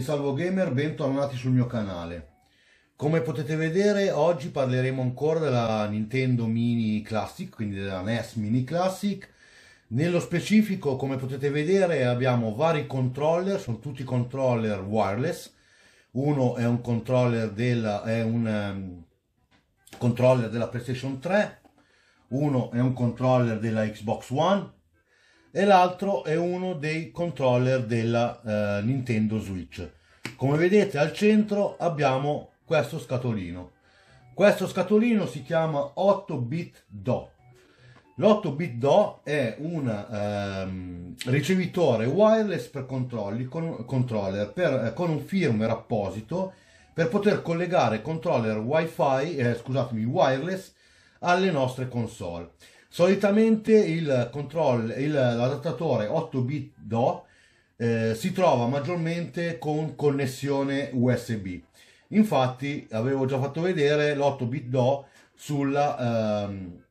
di Salvo Gamer, bentornati sul mio canale. Come potete vedere oggi parleremo ancora della Nintendo Mini Classic, quindi della NES Mini Classic. Nello specifico, come potete vedere, abbiamo vari controller, sono tutti controller wireless. Uno è un controller della, è un, um, controller della PlayStation 3, uno è un controller della Xbox One, e l'altro è uno dei controller della eh, Nintendo Switch. Come vedete al centro abbiamo questo scatolino. Questo scatolino si chiama 8-bit DO. L'8-bit DO è un ehm, ricevitore wireless per controlli, con, controller per, eh, con un firmware apposito per poter collegare controller wifi, eh, scusatemi, wireless alle nostre console. Solitamente il control, il, l'adattatore 8 bit DO eh, si trova maggiormente con connessione USB. Infatti avevo già fatto vedere l'8 bit DO sulla, ehm,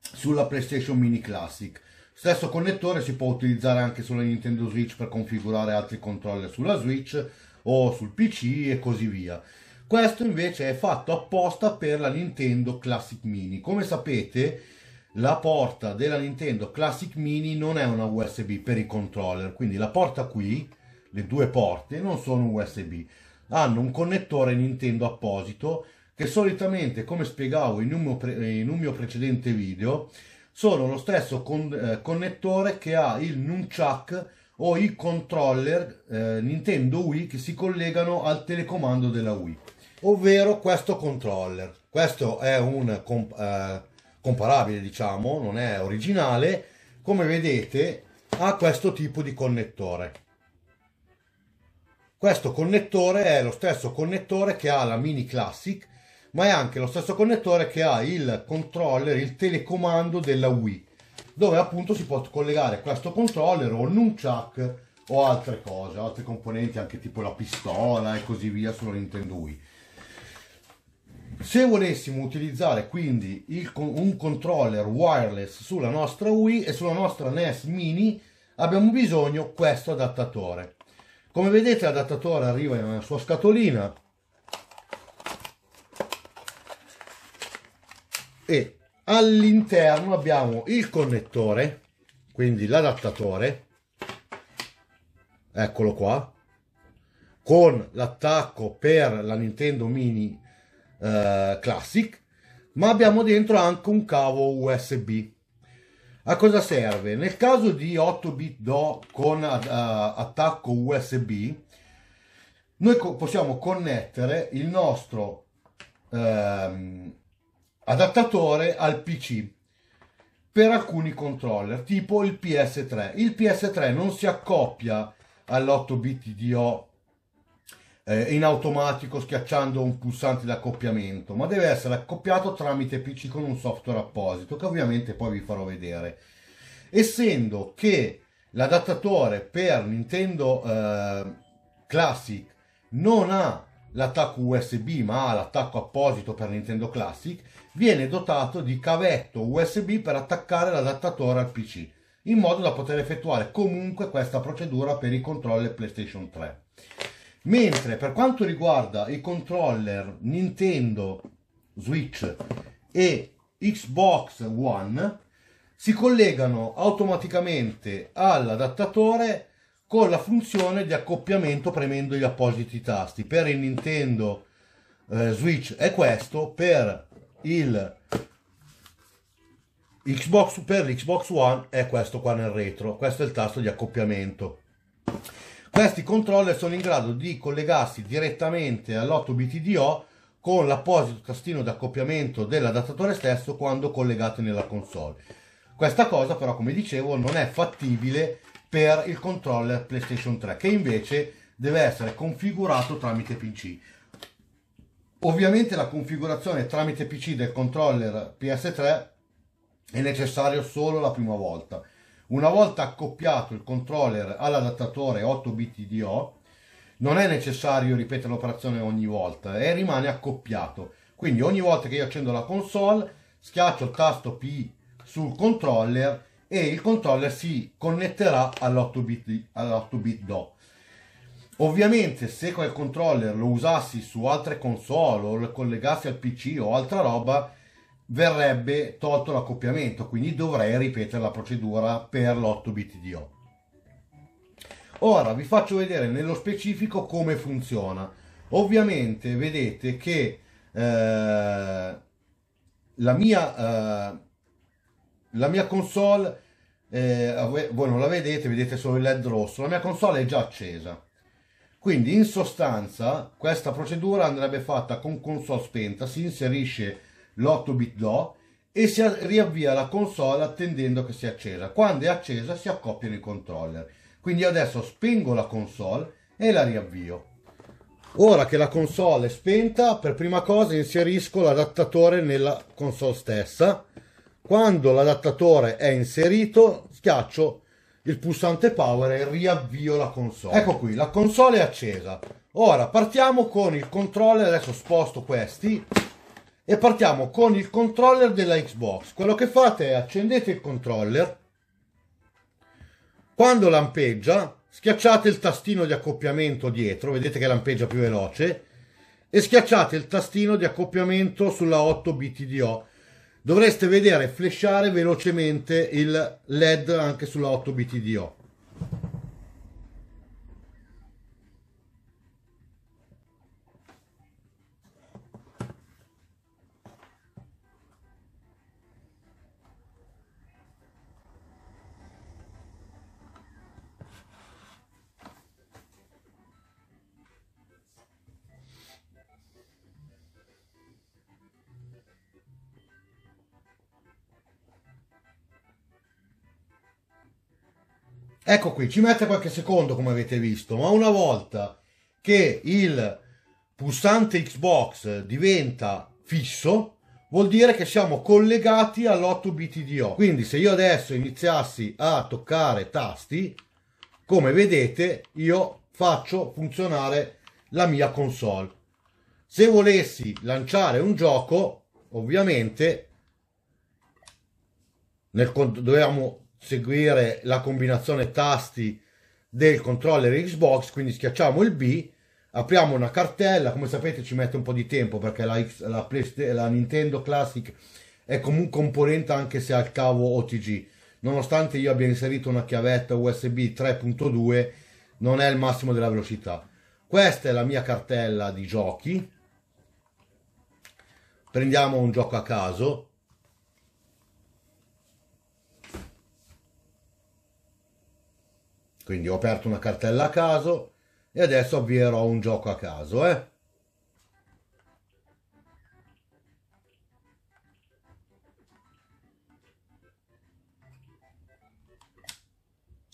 sulla PlayStation Mini Classic. Stesso connettore si può utilizzare anche sulla Nintendo Switch per configurare altri controller sulla Switch o sul PC e così via. Questo invece è fatto apposta per la Nintendo Classic Mini. Come sapete, la porta della Nintendo Classic Mini non è una USB per i controller, quindi la porta qui, le due porte, non sono USB, hanno un connettore Nintendo apposito che solitamente, come spiegavo in un, pre- in un mio, precedente video, sono lo stesso con- eh, connettore che ha il nunchuck o i controller eh, Nintendo Wii che si collegano al telecomando della Wii, ovvero questo controller. Questo è un... Comp- eh, comparabile diciamo, non è originale, come vedete ha questo tipo di connettore. Questo connettore è lo stesso connettore che ha la Mini Classic, ma è anche lo stesso connettore che ha il controller, il telecomando della Wii, dove appunto si può collegare questo controller o nunchuck o altre cose, altri componenti anche tipo la pistola e così via sulla Nintendo Wii. Se volessimo utilizzare quindi il, un controller wireless sulla nostra Wii e sulla nostra NES Mini abbiamo bisogno di questo adattatore. Come vedete l'adattatore arriva nella sua scatolina e all'interno abbiamo il connettore, quindi l'adattatore, eccolo qua, con l'attacco per la Nintendo Mini eh, Classic, ma abbiamo dentro anche un cavo USB. A cosa serve? Nel caso di 8 bit DO con uh, attacco USB, noi co possiamo connettere il nostro uh, adattatore al PC per alcuni controller, tipo il PS3. Il PS3 non si accoppia all'8 bit DO eh, in automatico schiacciando un pulsante di accoppiamento, ma deve essere accoppiato tramite PC con un software apposito, che ovviamente poi vi farò vedere. Essendo che l'adattatore per Nintendo eh, Classic non ha l'attacco USB ma ha l'attacco apposito per Nintendo Classic, viene dotato di cavetto USB per attaccare l'adattatore al PC, in modo da poter effettuare comunque questa procedura per i controller PlayStation 3. Mentre per quanto riguarda i controller Nintendo Switch e Xbox One, si collegano automaticamente all'adattatore con la funzione di accoppiamento premendo gli appositi tasti. Per il Nintendo eh, Switch è questo, per il Xbox, per l'Xbox One è questo qua nel retro, questo è il tasto di accoppiamento. Questi controller sono in grado di collegarsi direttamente all'8BTDO con l'apposito tastino di accoppiamento dell'adattatore stesso quando collegati nella console. Questa cosa però, come dicevo, non è fattibile per il controller PlayStation 3, che invece deve essere configurato tramite PC. Ovviamente la configurazione tramite PC del controller PS3 è necessaria solo la prima volta una volta accoppiato il controller all'adattatore 8 bit DO, non è necessario ripetere l'operazione ogni volta e rimane accoppiato. Quindi ogni volta che io accendo la console, schiaccio il tasto P sul controller e il controller si connetterà all'8 bit, all'8 bit DO. Ovviamente se quel controller lo usassi su altre console o lo collegassi al PC o altra roba, verrebbe tolto l'accoppiamento, quindi dovrei ripetere la procedura per l'8 BTDO. Ora vi faccio vedere nello specifico come funziona. Ovviamente vedete che eh, la, mia, eh, la mia console, eh, voi non la vedete, vedete solo il LED rosso, la mia console è già accesa. Quindi in sostanza questa procedura andrebbe fatta con console spenta, si inserisce l'8-bit DO e si riavvia la console attendendo che sia accesa. Quando è accesa si accoppiano i controller. Quindi adesso spengo la console e la riavvio. Ora che la console è spenta, per prima cosa inserisco l'adattatore nella console stessa. Quando l'adattatore è inserito, schiaccio il pulsante power e riavvio la console. Ecco qui, la console è accesa. Ora partiamo con il controller, adesso sposto questi e partiamo con il controller della Xbox. Quello che fate è accendete il controller, quando lampeggia schiacciate il tastino di accoppiamento dietro, vedete che lampeggia più veloce, e schiacciate il tastino di accoppiamento sulla 8 BTDO. Dovreste vedere flashare velocemente il LED anche sulla 8 BTDO. Ecco qui, ci mette qualche secondo come avete visto, ma una volta che il pulsante Xbox diventa fisso, vuol dire che siamo collegati all'8 BTDO. Quindi se io adesso iniziassi a toccare tasti, come vedete io faccio funzionare la mia console. Se volessi lanciare un gioco, ovviamente nel, dovevamo seguire la combinazione tasti del controller Xbox, quindi schiacciamo il B, apriamo una cartella, come sapete ci mette un po' di tempo perché la, X, la, la Nintendo Classic è comunque un componente anche se al cavo OTG, nonostante io abbia inserito una chiavetta USB 3.2 non è il massimo della velocità. Questa è la mia cartella di giochi. Prendiamo un gioco a caso, Quindi ho aperto una cartella a caso e adesso avvierò un gioco a caso, eh?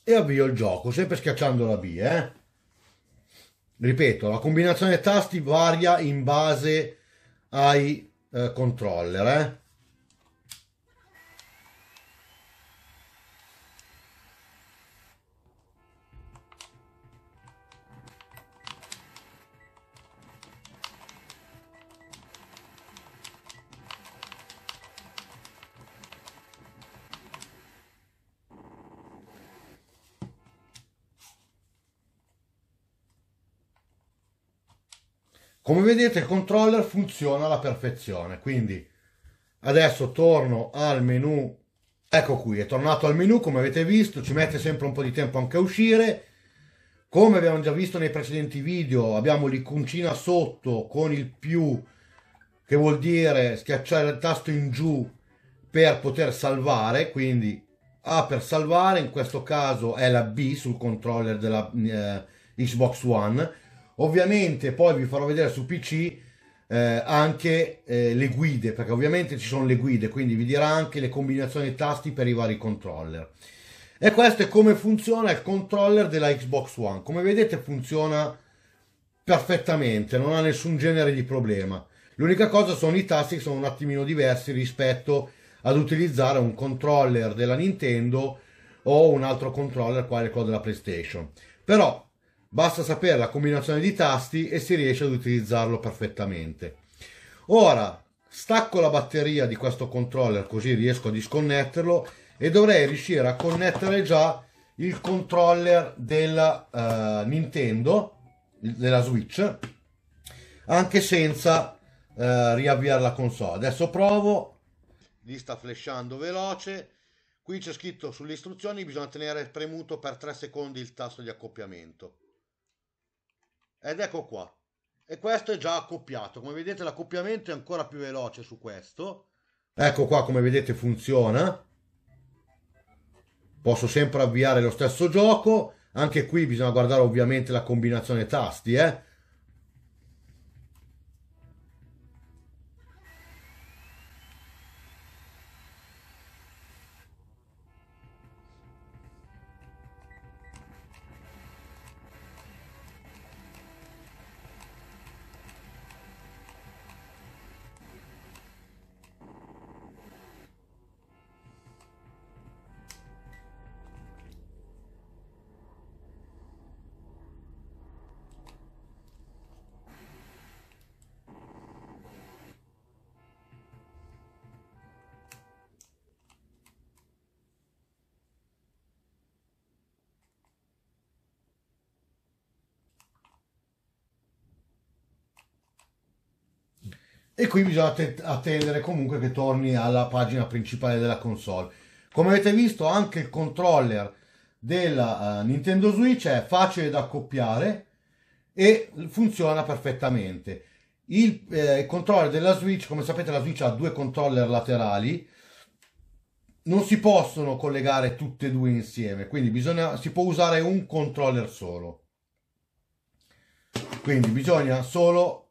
E avvio il gioco, sempre schiacciando la B, eh? Ripeto, la combinazione tasti varia in base ai eh, controller, eh? Come vedete il controller funziona alla perfezione, quindi adesso torno al menu, ecco qui, è tornato al menu come avete visto, ci mette sempre un po' di tempo anche a uscire, come abbiamo già visto nei precedenti video abbiamo l'iconcina sotto con il più, che vuol dire schiacciare il tasto in giù per poter salvare, quindi A per salvare, in questo caso è la B sul controller della eh, Xbox One, Ovviamente poi vi farò vedere su PC eh, anche eh, le guide, perché ovviamente ci sono le guide, quindi vi dirà anche le combinazioni tasti per i vari controller. E questo è come funziona il controller della Xbox One. Come vedete funziona perfettamente, non ha nessun genere di problema. L'unica cosa sono i tasti che sono un attimino diversi rispetto ad utilizzare un controller della Nintendo o un altro controller quale quello della PlayStation. Però Basta sapere la combinazione di tasti e si riesce ad utilizzarlo perfettamente. Ora stacco la batteria di questo controller così riesco a disconnetterlo e dovrei riuscire a connettere già il controller della uh, eh, Nintendo, della Switch, anche senza uh, riavviare la console. Adesso provo, lì sta flashando veloce. Qui c'è scritto sulle istruzioni bisogna tenere premuto per 3 secondi il tasto di accoppiamento ed ecco qua e questo è già accoppiato come vedete l'accoppiamento è ancora più veloce su questo ecco qua come vedete funziona posso sempre avviare lo stesso gioco anche qui bisogna guardare ovviamente la combinazione tasti eh e qui bisogna attendere comunque che torni alla pagina principale della console. Come avete visto anche il controller della eh, Nintendo Switch è facile da accoppiare e funziona perfettamente. Il, eh, il controller della Switch, come sapete la Switch ha due controller laterali, non si possono collegare tutte e due insieme, quindi bisogna, si può usare un controller solo. Quindi bisogna solo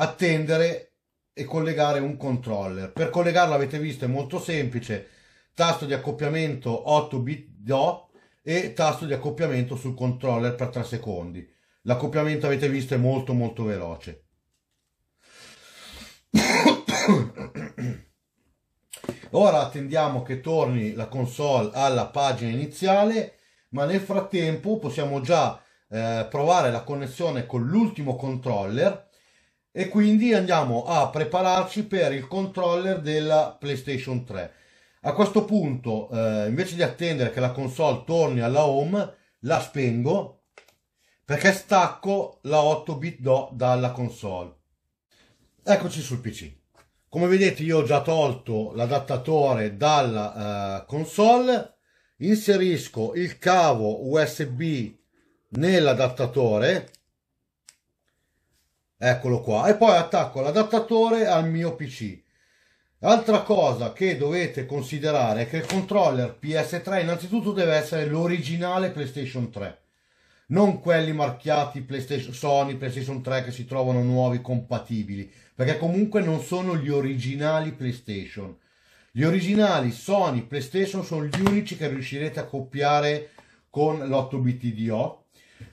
attendere e collegare un controller. Per collegarlo avete visto è molto semplice, tasto di accoppiamento 8 bit DO e tasto di accoppiamento sul controller per 3 secondi. L'accoppiamento avete visto è molto molto veloce. Ora attendiamo che torni la console alla pagina iniziale, ma nel frattempo possiamo già eh, provare la connessione con l'ultimo controller e quindi andiamo a prepararci per il controller della PlayStation 3. A questo punto, eh, invece di attendere che la console torni alla home, la spengo perché stacco la 8-bit DO dalla console. Eccoci sul PC. Come vedete io ho già tolto l'adattatore dalla eh, console, inserisco il cavo USB nell'adattatore Eccolo qua. E poi attacco l'adattatore al mio PC. Altra cosa che dovete considerare è che il controller PS3 innanzitutto deve essere l'originale PlayStation 3, non quelli marchiati PlayStation, Sony, PlayStation 3 che si trovano nuovi compatibili, perché comunque non sono gli originali PlayStation. Gli originali Sony, PlayStation sono gli unici che riuscirete a copiare con l'8BTDO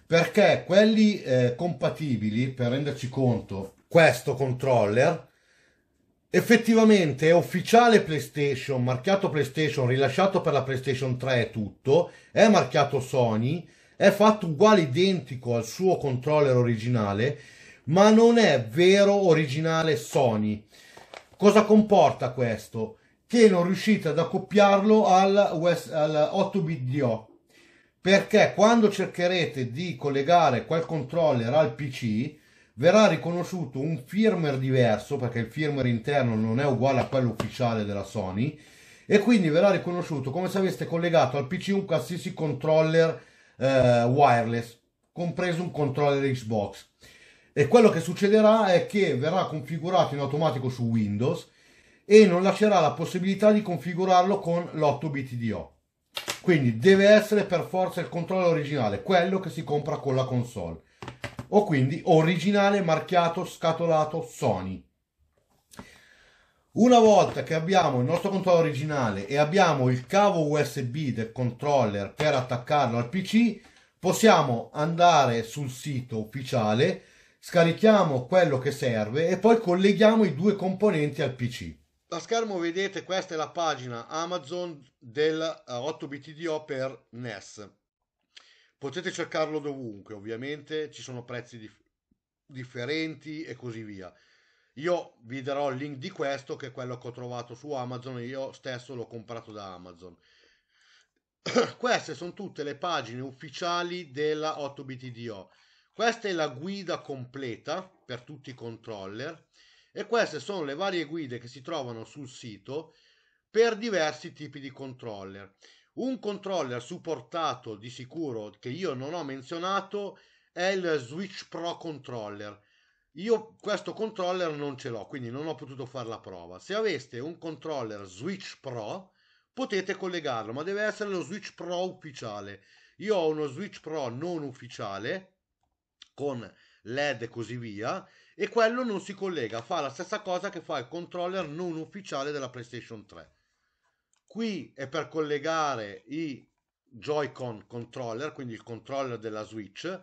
perché quelli eh, compatibili, per renderci conto, questo controller effettivamente è ufficiale PlayStation, marchiato PlayStation, rilasciato per la PlayStation 3 e tutto, è marchiato Sony, è fatto uguale identico al suo controller originale, ma non è vero originale Sony. Cosa comporta questo? Che non riuscite ad accoppiarlo al, US, al 8BDO, perché quando cercherete di collegare quel controller al PC verrà riconosciuto un firmware diverso perché il firmware interno non è uguale a quello ufficiale della Sony e quindi verrà riconosciuto come se aveste collegato al PC un qualsiasi controller eh, wireless compreso un controller Xbox e quello che succederà è che verrà configurato in automatico su Windows e non lascerà la possibilità di configurarlo con l'8 bit quindi deve essere per forza il controllo originale, quello che si compra con la console. O quindi originale marchiato scatolato Sony. Una volta che abbiamo il nostro controllo originale e abbiamo il cavo USB del controller per attaccarlo al PC, possiamo andare sul sito ufficiale, scarichiamo quello che serve e poi colleghiamo i due componenti al PC a schermo vedete questa è la pagina Amazon del 8BTDO eh, per NES. Potete cercarlo dovunque, ovviamente ci sono prezzi dif- differenti e così via. Io vi darò il link di questo che è quello che ho trovato su Amazon e io stesso l'ho comprato da Amazon. Queste sono tutte le pagine ufficiali della 8BTDO. Questa è la guida completa per tutti i controller e queste sono le varie guide che si trovano sul sito per diversi tipi di controller. Un controller supportato di sicuro che io non ho menzionato è il Switch Pro Controller. Io questo controller non ce l'ho, quindi non ho potuto fare la prova. Se aveste un controller Switch Pro, potete collegarlo, ma deve essere lo Switch Pro ufficiale. Io ho uno Switch Pro non ufficiale con LED e così via e quello non si collega, fa la stessa cosa che fa il controller non ufficiale della PlayStation 3. Qui è per collegare i Joy-Con controller, quindi il controller della Switch.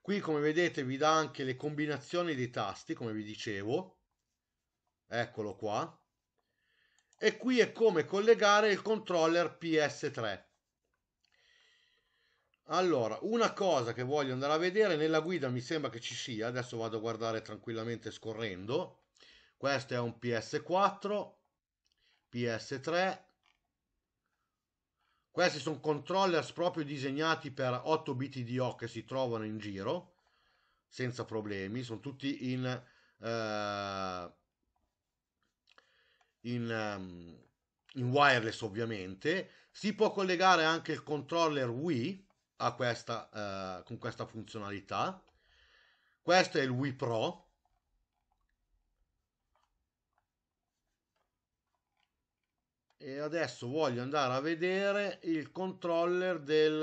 Qui come vedete vi dà anche le combinazioni dei tasti, come vi dicevo. Eccolo qua. E qui è come collegare il controller PS3. Allora, una cosa che voglio andare a vedere, nella guida mi sembra che ci sia, adesso vado a guardare tranquillamente scorrendo. Questo è un PS4, PS3. Questi sono controllers proprio disegnati per 8 di O che si trovano in giro, senza problemi, sono tutti in... Eh, in, ehm, in wireless ovviamente si può collegare anche il controller Wii questa, eh, con questa funzionalità. Questo è il Wii Pro. E adesso voglio andare a vedere il controller del...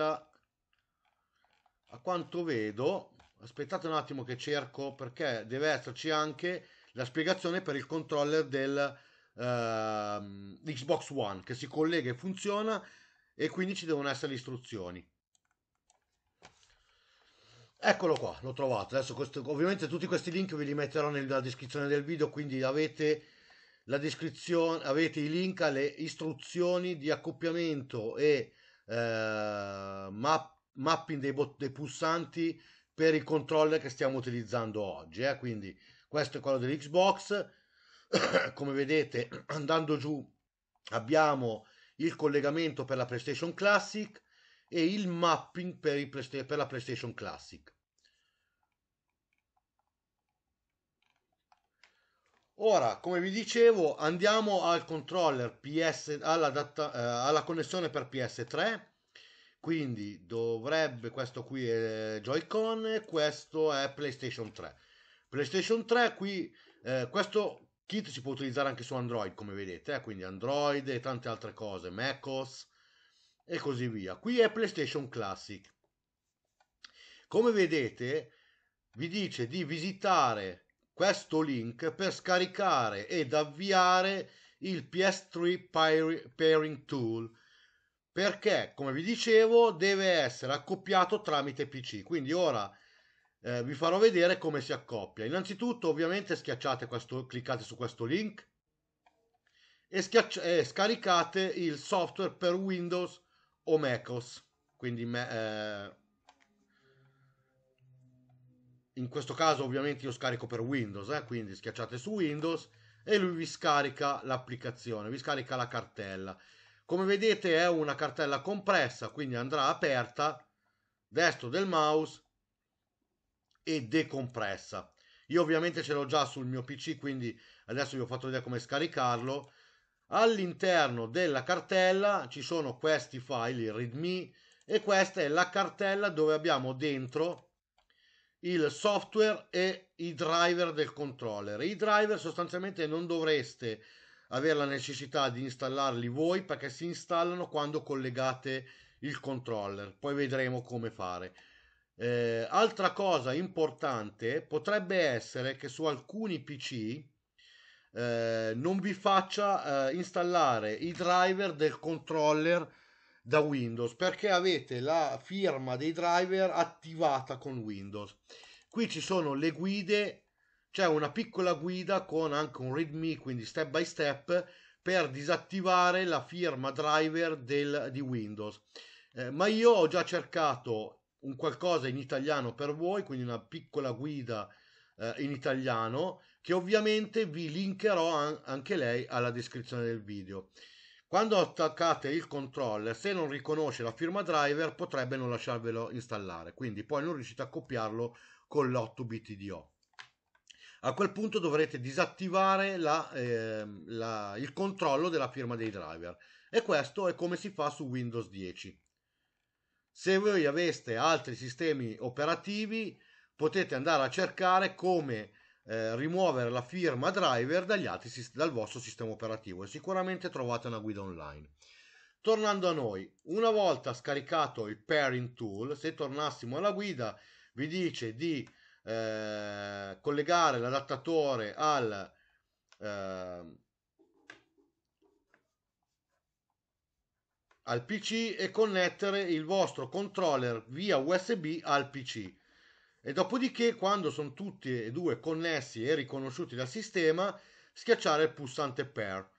A quanto vedo, aspettate un attimo che cerco perché deve esserci anche la spiegazione per il controller del eh, Xbox One che si collega e funziona e quindi ci devono essere le istruzioni. Eccolo qua, l'ho trovato. Adesso questo, ovviamente tutti questi link ve li metterò nella descrizione del video, quindi avete, avete i link alle istruzioni di accoppiamento e eh, map, mapping dei, dei, pulsanti per il controller che stiamo utilizzando oggi. Eh? Quindi questo è quello dell'Xbox. Come vedete, andando giù abbiamo il collegamento per la PlayStation Classic, e il mapping per, Playsta- per la PlayStation Classic. Ora, come vi dicevo, andiamo al controller PS, alla, data, eh, alla connessione per PS3. Quindi dovrebbe, questo qui è Joy-Con, e questo è PlayStation 3. PlayStation 3 qui, eh, questo kit si può utilizzare anche su Android, come vedete, eh, quindi Android e tante altre cose, MacOS, e così via. Qui è PlayStation Classic. Come vedete vi dice di visitare questo link per scaricare ed avviare il PS3 Pairing Tool perché come vi dicevo deve essere accoppiato tramite PC quindi ora eh, vi farò vedere come si accoppia innanzitutto ovviamente schiacciate questo cliccate su questo link e, e scaricate il software per Windows Omecos, quindi me, eh, in questo caso ovviamente io scarico per Windows, eh, quindi schiacciate su Windows e lui vi scarica l'applicazione, vi scarica la cartella. Come vedete è una cartella compressa, quindi andrà aperta, destro del mouse e decompressa. Io ovviamente ce l'ho già sul mio PC, quindi adesso vi ho fatto vedere come scaricarlo all'interno della cartella ci sono questi file, il readme, e questa è la cartella dove abbiamo dentro il software e i driver del controller. I driver sostanzialmente non dovreste avere la necessità di installarli voi perché si installano quando collegate il controller. Poi vedremo come fare. Eh, altra cosa importante potrebbe essere che su alcuni PC eh, non vi faccia eh, installare i driver del controller da Windows perché avete la firma dei driver attivata con Windows. Qui ci sono le guide, c'è una piccola guida con anche un readme, quindi step by step per disattivare la firma driver del, di Windows. Eh, ma io ho già cercato un qualcosa in italiano per voi, quindi una piccola guida eh, in italiano che ovviamente vi linkerò anche lei alla descrizione del video. Quando attaccate il controller, se non riconosce la firma driver, potrebbe non lasciarvelo installare, quindi poi non riuscite a copiarlo con l'8BTDO. A quel punto dovrete disattivare la, eh, la, il controllo della firma dei driver e questo è come si fa su Windows 10. Se voi aveste altri sistemi operativi potete andare a cercare come eh, rimuovere la firma driver altri, dal vostro sistema operativo e sicuramente trovate una guida online. Tornando a noi, una volta scaricato il pairing tool, se tornassimo alla guida, vi dice di eh, collegare l'adattatore al, eh, al PC e connettere il vostro controller via USB al PC e dopodiché, quando sono tutti e due connessi e riconosciuti dal sistema, schiacciare il pulsante pair.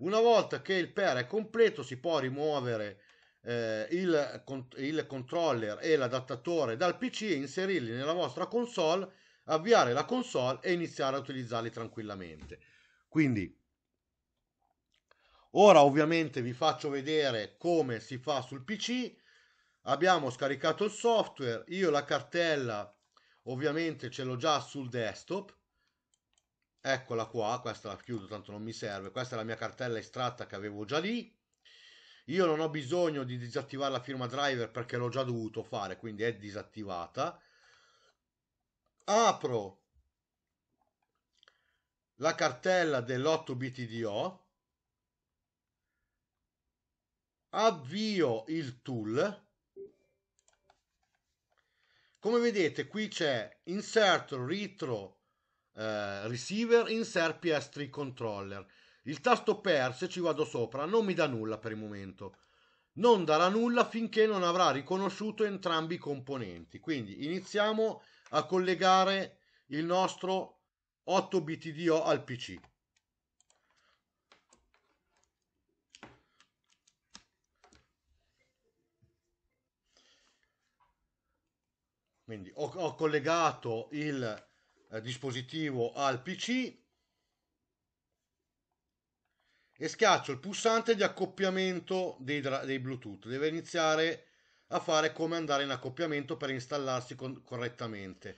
Una volta che il pair è completo, si può rimuovere eh, il, il controller e l'adattatore dal PC e inserirli nella vostra console, avviare la console e iniziare a utilizzarli tranquillamente. Quindi, ora ovviamente vi faccio vedere come si fa sul PC. Abbiamo scaricato il software, io la cartella ovviamente ce l'ho già sul desktop eccola qua questa la chiudo tanto non mi serve questa è la mia cartella estratta che avevo già lì io non ho bisogno di disattivare la firma driver perché l'ho già dovuto fare quindi è disattivata apro la cartella dell'8 btdo avvio il tool come vedete qui c'è insert retro eh, receiver, insert PS3 controller. Il tasto per, se ci vado sopra, non mi dà nulla per il momento. Non darà nulla finché non avrà riconosciuto entrambi i componenti. Quindi iniziamo a collegare il nostro 8 BTDO al PC. Quindi ho, ho collegato il eh, dispositivo al PC e schiaccio il pulsante di accoppiamento dei, dei, Bluetooth. Deve iniziare a fare come andare in accoppiamento per installarsi con correttamente.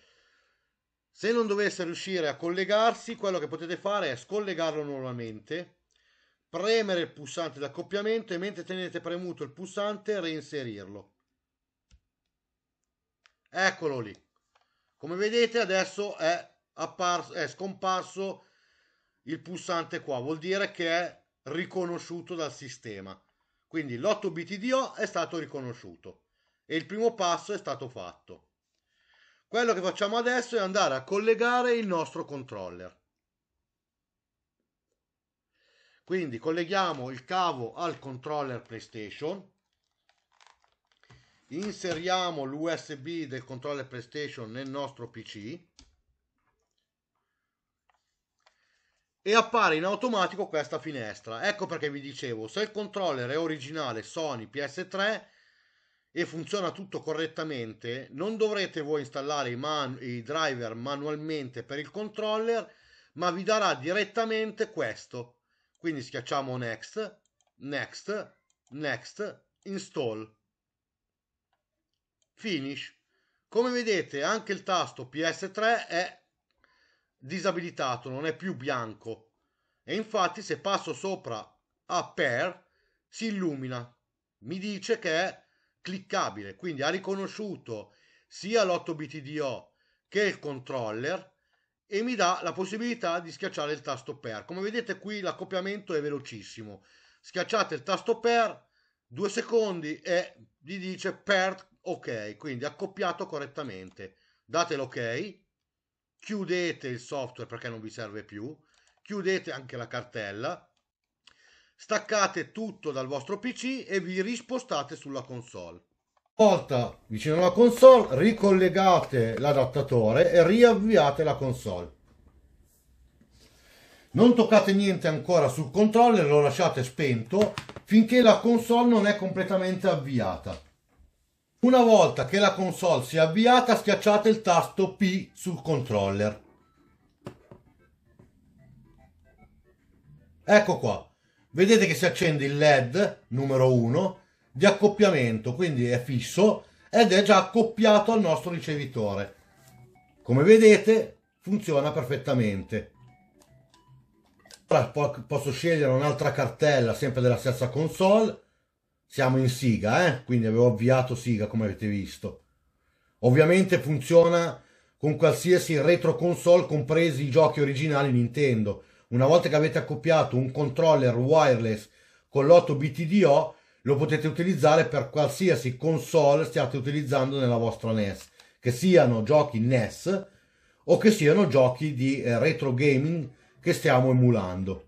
Se non dovesse riuscire a collegarsi, quello che potete fare è scollegarlo nuovamente, premere il pulsante di accoppiamento e mentre tenete premuto il pulsante reinserirlo. Eccolo lì. Come vedete adesso è, apparso, è scomparso il pulsante qua, vuol dire che è riconosciuto dal sistema. Quindi l'8 BTDO è stato riconosciuto e il primo passo è stato fatto. Quello che facciamo adesso è andare a collegare il nostro controller. Quindi colleghiamo il cavo al controller PlayStation inseriamo l'USB del controller PlayStation nel nostro PC e appare in automatico questa finestra. Ecco perché vi dicevo, se il controller è originale Sony PS3 e funziona tutto correttamente, non dovrete voi installare i, man- i driver manualmente per il controller, ma vi darà direttamente questo. Quindi schiacciamo Next, Next, Next, Install finish come vedete anche il tasto ps3 è disabilitato non è più bianco e infatti se passo sopra a per si illumina mi dice che è cliccabile quindi ha riconosciuto sia l'8btdo che il controller e mi dà la possibilità di schiacciare il tasto per come vedete qui l'accoppiamento è velocissimo schiacciate il tasto per due secondi e gli dice per ok, quindi accoppiato correttamente. Date l'ok, chiudete il software perché non vi serve più, chiudete anche la cartella, staccate tutto dal vostro PC e vi rispostate sulla console. porta vicino alla console, ricollegate l'adattatore e riavviate la console. Non toccate niente ancora sul controller, lo lasciate spento finché la console non è completamente avviata. Una volta che la console si è avviata schiacciate il tasto P sul controller. Ecco qua, vedete che si accende il LED numero 1 di accoppiamento, quindi è fisso ed è già accoppiato al nostro ricevitore. Come vedete funziona perfettamente. Ora posso scegliere un'altra cartella sempre della stessa console siamo in siga, eh? quindi avevo avviato siga come avete visto. Ovviamente funziona con qualsiasi retro console, compresi i giochi originali Nintendo. Una volta che avete accoppiato un controller wireless con l'8 BTDO, lo potete utilizzare per qualsiasi console stiate utilizzando nella vostra NES, che siano giochi NES o che siano giochi di eh, retro gaming che stiamo emulando.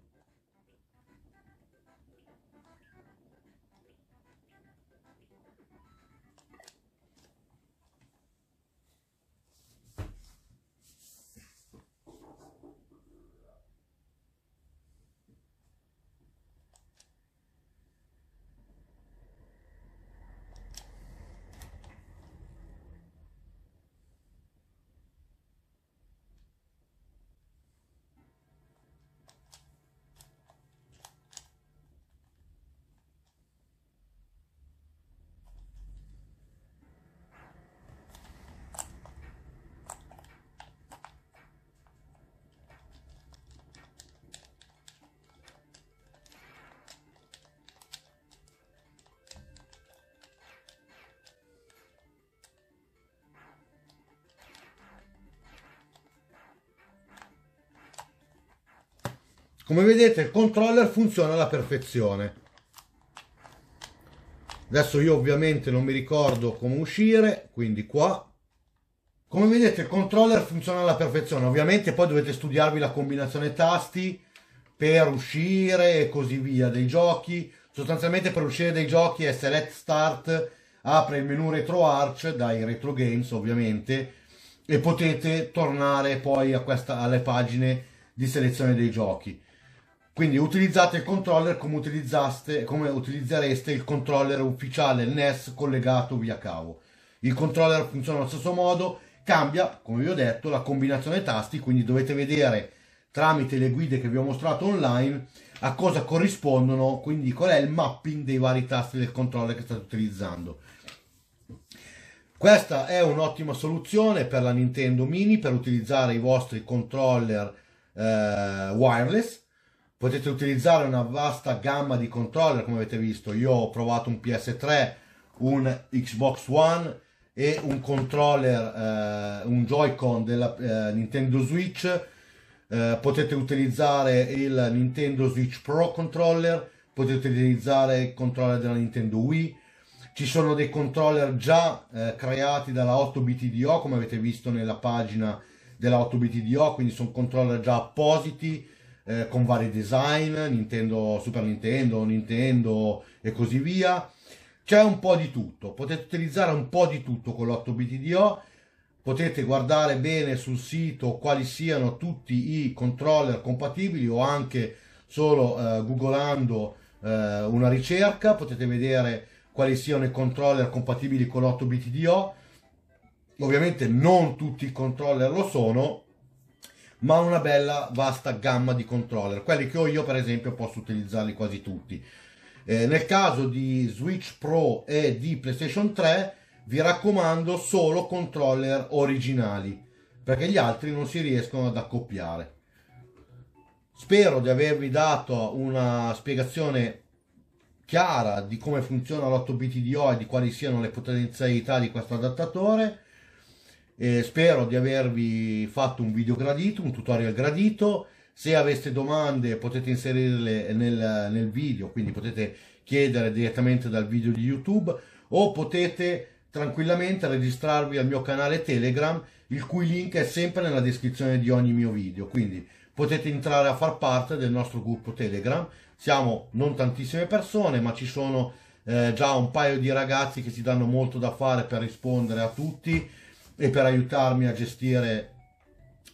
Come vedete il controller funziona alla perfezione. Adesso io ovviamente non mi ricordo come uscire, quindi qua. Come vedete il controller funziona alla perfezione, ovviamente poi dovete studiarvi la combinazione tasti per uscire e così via dei giochi. Sostanzialmente per uscire dai giochi è Select Start, apre il menu RetroArch dai Retro Games ovviamente e potete tornare poi questa, alle pagine di selezione dei giochi. Quindi utilizzate il controller come, come utilizzereste il controller ufficiale NES collegato via cavo. Il controller funziona allo stesso modo, cambia, come vi ho detto, la combinazione tasti, quindi dovete vedere tramite le guide che vi ho mostrato online a cosa corrispondono, quindi qual è il mapping dei vari tasti del controller che state utilizzando. Questa è un'ottima soluzione per la Nintendo Mini per utilizzare i vostri controller eh, wireless potete utilizzare una vasta gamma di controller come avete visto io ho provato un PS3 un Xbox One e un controller eh, un Joy-Con della eh, Nintendo Switch eh, potete utilizzare il Nintendo Switch Pro controller potete utilizzare il controller della Nintendo Wii ci sono dei controller già eh, creati dalla 8BTDO come avete visto nella pagina della 8BTDO quindi sono controller già appositi eh, con vari design, Nintendo, Super Nintendo, Nintendo e così via. C'è un po' di tutto, potete utilizzare un po' di tutto con l'8 BTDO, potete guardare bene sul sito quali siano tutti i controller compatibili o anche solo eh, googolando eh, una ricerca, potete vedere quali siano i controller compatibili con l'8 BTDO. Ovviamente non tutti i controller lo sono, ma una bella vasta gamma di controller. Quelli che ho io, per esempio, posso utilizzarli quasi tutti. Eh, nel caso di Switch Pro e di PlayStation 3, vi raccomando solo controller originali, perché gli altri non si riescono ad accoppiare. Spero di avervi dato una spiegazione chiara di come funziona l'8 bit e di quali siano le potenzialità di questo adattatore eh, spero di avervi fatto un video gradito, un tutorial gradito. Se aveste domande potete inserirle nel, nel video, quindi potete chiedere direttamente dal video di YouTube o potete tranquillamente registrarvi al mio canale Telegram, il cui link è sempre nella descrizione di ogni mio video. Quindi potete entrare a far parte del nostro gruppo Telegram. Siamo non tantissime persone, ma ci sono eh, già un paio di ragazzi che si danno molto da fare per rispondere a tutti e per aiutarmi a gestire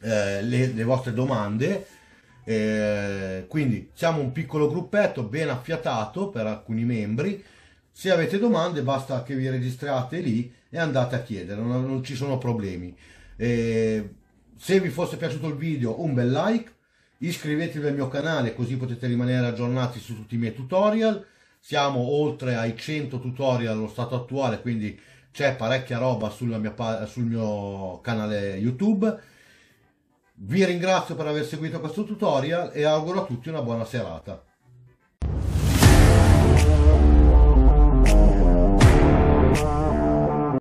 eh, le, le, vostre domande. Eh, quindi siamo un piccolo gruppetto ben affiatato per alcuni membri. Se avete domande basta che vi registrate lì e andate a chiedere, non, non ci sono problemi. Eh, se vi fosse piaciuto il video un bel like, iscrivetevi al mio canale così potete rimanere aggiornati su tutti i miei tutorial. Siamo oltre ai 100 tutorial allo stato attuale, quindi c'è parecchia roba mia, sul mio canale YouTube. Vi ringrazio per aver seguito questo tutorial e auguro a tutti una buona serata.